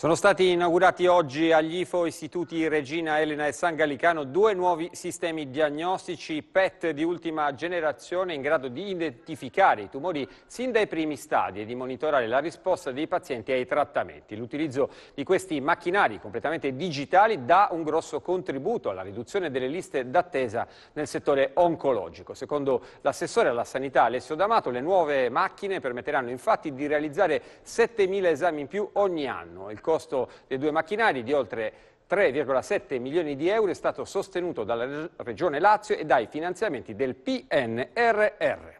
Sono stati inaugurati oggi agli IFO Istituti Regina Elena e San Gallicano due nuovi sistemi diagnostici PET di ultima generazione in grado di identificare i tumori sin dai primi stadi e di monitorare la risposta dei pazienti ai trattamenti. L'utilizzo di questi macchinari completamente digitali dà un grosso contributo alla riduzione delle liste d'attesa nel settore oncologico. Secondo l'assessore alla sanità Alessio D'Amato le nuove macchine permetteranno infatti di realizzare 7.000 esami in più ogni anno. Il costo dei due macchinari di oltre 3,7 milioni di euro è stato sostenuto dalla Regione Lazio e dai finanziamenti del PNRR.